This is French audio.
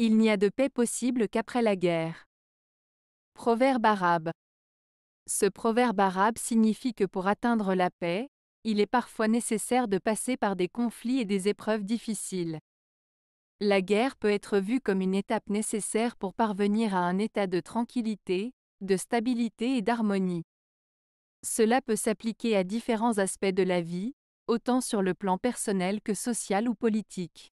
Il n'y a de paix possible qu'après la guerre. Proverbe arabe. Ce proverbe arabe signifie que pour atteindre la paix, il est parfois nécessaire de passer par des conflits et des épreuves difficiles. La guerre peut être vue comme une étape nécessaire pour parvenir à un état de tranquillité, de stabilité et d'harmonie. Cela peut s'appliquer à différents aspects de la vie, autant sur le plan personnel que social ou politique.